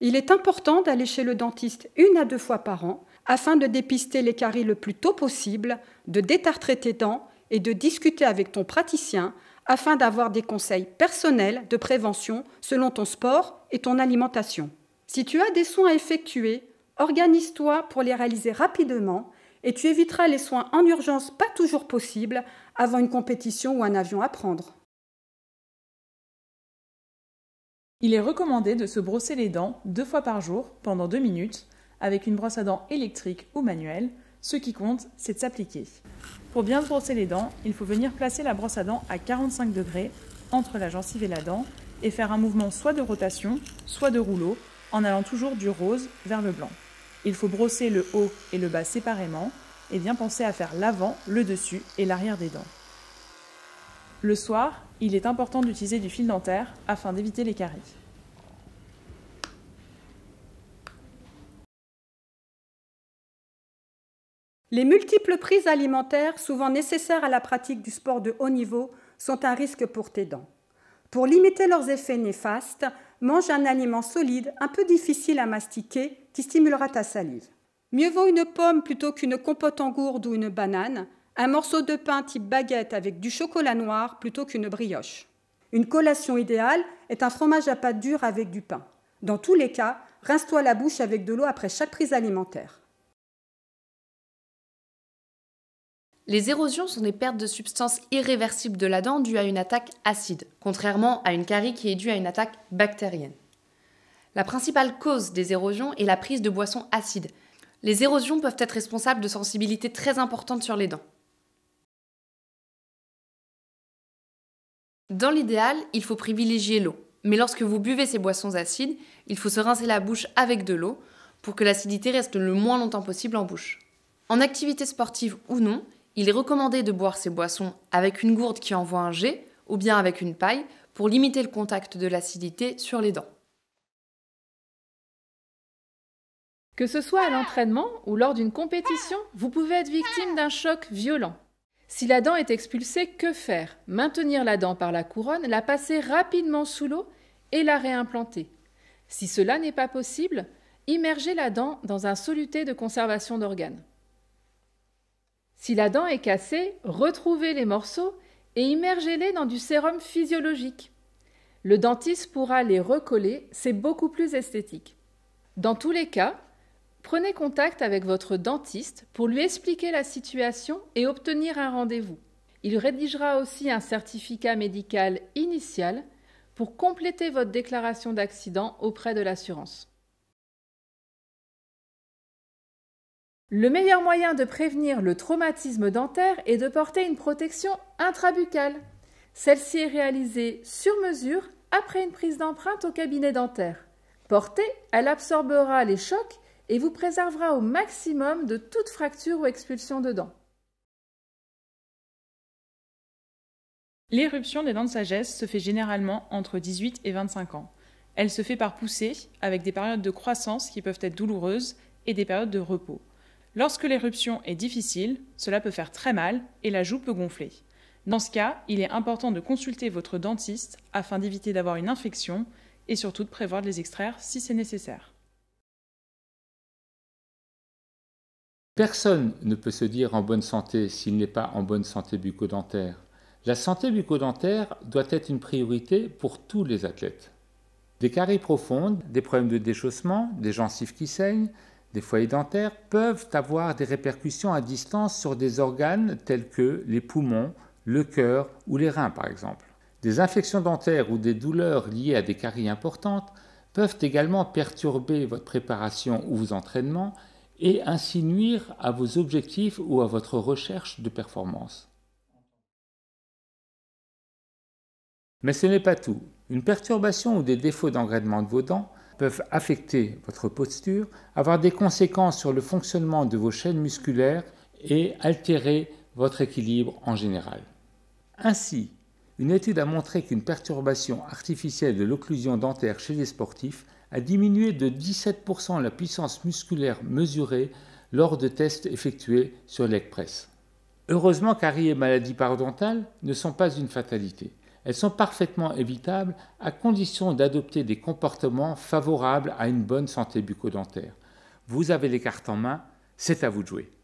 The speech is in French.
Il est important d'aller chez le dentiste une à deux fois par an afin de dépister les caries le plus tôt possible, de détartrer tes dents et de discuter avec ton praticien afin d'avoir des conseils personnels de prévention selon ton sport et ton alimentation. Si tu as des soins à effectuer, organise-toi pour les réaliser rapidement et tu éviteras les soins en urgence pas toujours possibles avant une compétition ou un avion à prendre. Il est recommandé de se brosser les dents deux fois par jour pendant deux minutes avec une brosse à dents électrique ou manuelle. Ce qui compte, c'est de s'appliquer. Pour bien se brosser les dents, il faut venir placer la brosse à dents à 45 degrés entre la gencive et la dent et faire un mouvement soit de rotation, soit de rouleau en allant toujours du rose vers le blanc. Il faut brosser le haut et le bas séparément et bien penser à faire l'avant, le dessus et l'arrière des dents. Le soir, il est important d'utiliser du fil dentaire afin d'éviter les caries. Les multiples prises alimentaires, souvent nécessaires à la pratique du sport de haut niveau, sont un risque pour tes dents. Pour limiter leurs effets néfastes, mange un aliment solide, un peu difficile à mastiquer, qui stimulera ta salive. Mieux vaut une pomme plutôt qu'une compote en gourde ou une banane, un morceau de pain type baguette avec du chocolat noir plutôt qu'une brioche. Une collation idéale est un fromage à pâte dure avec du pain. Dans tous les cas, rince-toi la bouche avec de l'eau après chaque prise alimentaire. Les érosions sont des pertes de substances irréversibles de la dent dues à une attaque acide, contrairement à une carie qui est due à une attaque bactérienne. La principale cause des érosions est la prise de boissons acides. Les érosions peuvent être responsables de sensibilités très importantes sur les dents. Dans l'idéal, il faut privilégier l'eau. Mais lorsque vous buvez ces boissons acides, il faut se rincer la bouche avec de l'eau pour que l'acidité reste le moins longtemps possible en bouche. En activité sportive ou non, il est recommandé de boire ces boissons avec une gourde qui envoie un jet ou bien avec une paille pour limiter le contact de l'acidité sur les dents. Que ce soit à l'entraînement ou lors d'une compétition, vous pouvez être victime d'un choc violent. Si la dent est expulsée, que faire Maintenir la dent par la couronne, la passer rapidement sous l'eau et la réimplanter. Si cela n'est pas possible, immerger la dent dans un soluté de conservation d'organes. Si la dent est cassée, retrouvez les morceaux et immergez-les dans du sérum physiologique. Le dentiste pourra les recoller, c'est beaucoup plus esthétique. Dans tous les cas, Prenez contact avec votre dentiste pour lui expliquer la situation et obtenir un rendez-vous. Il rédigera aussi un certificat médical initial pour compléter votre déclaration d'accident auprès de l'assurance. Le meilleur moyen de prévenir le traumatisme dentaire est de porter une protection intrabuccale. Celle-ci est réalisée sur mesure après une prise d'empreinte au cabinet dentaire. Portée, elle absorbera les chocs et vous préservera au maximum de toute fracture ou expulsion de dents. L'éruption des dents de sagesse se fait généralement entre 18 et 25 ans. Elle se fait par poussée, avec des périodes de croissance qui peuvent être douloureuses et des périodes de repos. Lorsque l'éruption est difficile, cela peut faire très mal et la joue peut gonfler. Dans ce cas, il est important de consulter votre dentiste afin d'éviter d'avoir une infection et surtout de prévoir de les extraire si c'est nécessaire. Personne ne peut se dire en bonne santé s'il n'est pas en bonne santé bucco-dentaire. La santé bucco doit être une priorité pour tous les athlètes. Des caries profondes, des problèmes de déchaussement, des gencives qui saignent, des foyers dentaires peuvent avoir des répercussions à distance sur des organes tels que les poumons, le cœur ou les reins par exemple. Des infections dentaires ou des douleurs liées à des caries importantes peuvent également perturber votre préparation ou vos entraînements et ainsi nuire à vos objectifs ou à votre recherche de performance. Mais ce n'est pas tout. Une perturbation ou des défauts d'engraînement de vos dents peuvent affecter votre posture, avoir des conséquences sur le fonctionnement de vos chaînes musculaires et altérer votre équilibre en général. Ainsi, une étude a montré qu'une perturbation artificielle de l'occlusion dentaire chez les sportifs a diminué de 17% la puissance musculaire mesurée lors de tests effectués sur l'express. Heureusement, caries et maladies parodontales ne sont pas une fatalité. Elles sont parfaitement évitables à condition d'adopter des comportements favorables à une bonne santé bucco Vous avez les cartes en main, c'est à vous de jouer.